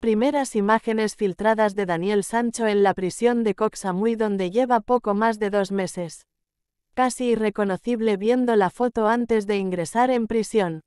Primeras imágenes filtradas de Daniel Sancho en la prisión de Coxamuy donde lleva poco más de dos meses. Casi irreconocible viendo la foto antes de ingresar en prisión.